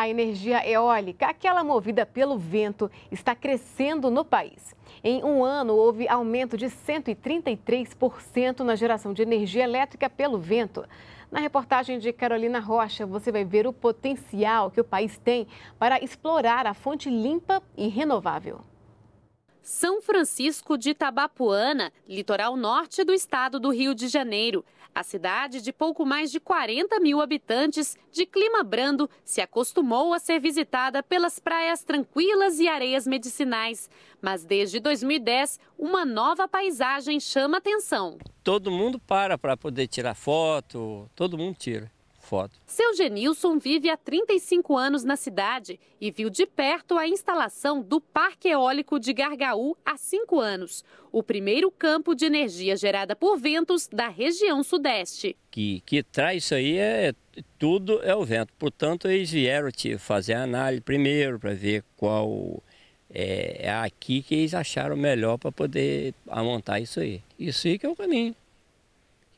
A energia eólica, aquela movida pelo vento, está crescendo no país. Em um ano, houve aumento de 133% na geração de energia elétrica pelo vento. Na reportagem de Carolina Rocha, você vai ver o potencial que o país tem para explorar a fonte limpa e renovável. São Francisco de Itabapuana, litoral norte do estado do Rio de Janeiro. A cidade de pouco mais de 40 mil habitantes, de clima brando, se acostumou a ser visitada pelas praias tranquilas e areias medicinais. Mas desde 2010, uma nova paisagem chama atenção. Todo mundo para para poder tirar foto, todo mundo tira foto. Seu Genilson vive há 35 anos na cidade e viu de perto a instalação do Parque Eólico de Gargaú há cinco anos, o primeiro campo de energia gerada por ventos da região sudeste. Que, que traz isso aí é, é tudo é o vento. Portanto, eles vieram te fazer a análise primeiro para ver qual é, é aqui que eles acharam melhor para poder montar isso aí. Isso aí que é o caminho.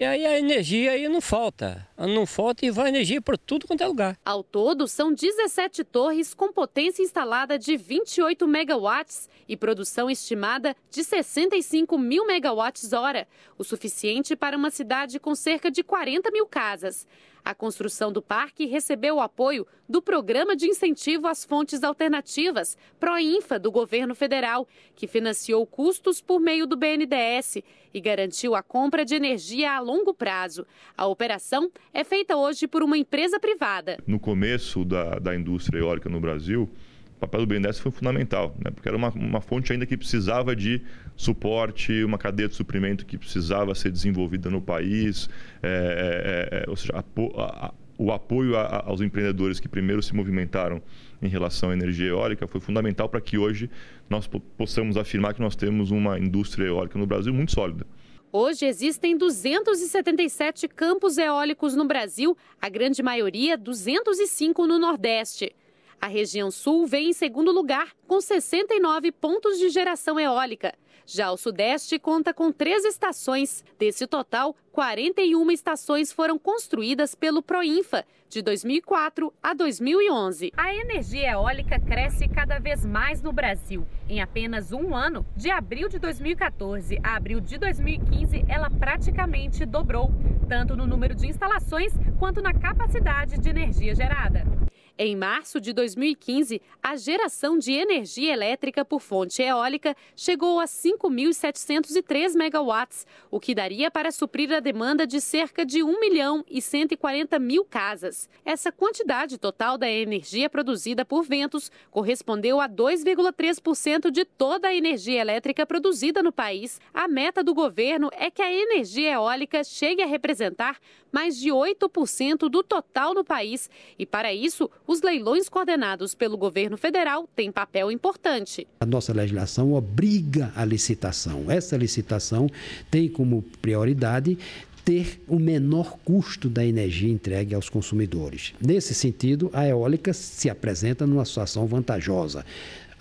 E aí a energia aí não falta, não falta e vai energia para tudo quanto é lugar. Ao todo, são 17 torres com potência instalada de 28 megawatts e produção estimada de 65 mil megawatts hora, o suficiente para uma cidade com cerca de 40 mil casas. A construção do parque recebeu o apoio do Programa de Incentivo às Fontes Alternativas, ProInfa, do governo federal, que financiou custos por meio do BNDES e garantiu a compra de energia a longo prazo. A operação é feita hoje por uma empresa privada. No começo da, da indústria eólica no Brasil, o papel do BNDES foi fundamental, né? porque era uma, uma fonte ainda que precisava de suporte, uma cadeia de suprimento que precisava ser desenvolvida no país, é, é, é, é ou seja, a, a, o apoio a, aos empreendedores que primeiro se movimentaram em relação à energia eólica foi fundamental para que hoje nós possamos afirmar que nós temos uma indústria eólica no Brasil muito sólida. Hoje existem 277 campos eólicos no Brasil, a grande maioria 205 no Nordeste. A região sul vem em segundo lugar, com 69 pontos de geração eólica. Já o Sudeste conta com três estações. Desse total, 41 estações foram construídas pelo Proinfa, de 2004 a 2011. A energia eólica cresce cada vez mais no Brasil. Em apenas um ano, de abril de 2014 a abril de 2015, ela praticamente dobrou, tanto no número de instalações quanto na capacidade de energia gerada. Em março de 2015, a geração de energia elétrica por fonte eólica chegou a 5.703 megawatts, o que daria para suprir a demanda de cerca de 1 milhão e 140 mil casas. Essa quantidade total da energia produzida por ventos correspondeu a 2,3% de toda a energia elétrica produzida no país. A meta do governo é que a energia eólica chegue a representar mais de 8% do total no país e, para isso, os leilões coordenados pelo governo federal têm papel importante. A nossa legislação obriga a licitação. Essa licitação tem como prioridade ter o menor custo da energia entregue aos consumidores. Nesse sentido, a eólica se apresenta numa situação vantajosa.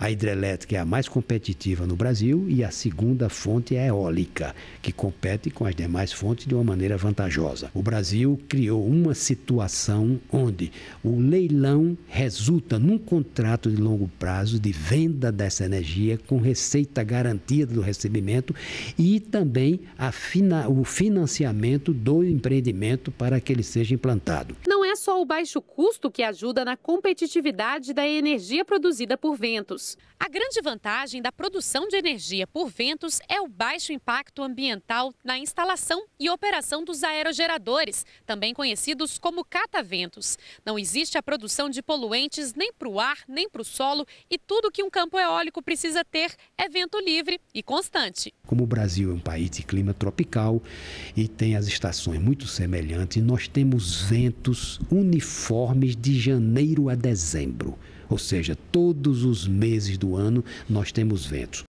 A hidrelétrica é a mais competitiva no Brasil e a segunda fonte é a eólica, que compete com as demais fontes de uma maneira vantajosa. O Brasil criou uma situação onde o leilão resulta num contrato de longo prazo de venda dessa energia com receita garantida do recebimento e também fina, o financiamento do empreendimento para que ele seja implantado. Não é só o baixo custo que ajuda na competitividade da energia produzida por ventos. A grande vantagem da produção de energia por ventos é o baixo impacto ambiental na instalação e operação dos aerogeradores, também conhecidos como cataventos. Não existe a produção de poluentes nem para o ar, nem para o solo e tudo que um campo eólico precisa ter é vento livre e constante. Como o Brasil é um país de clima tropical e tem as estações muito semelhantes, nós temos ventos uniformes de janeiro a dezembro. Ou seja, todos os meses do ano nós temos ventos.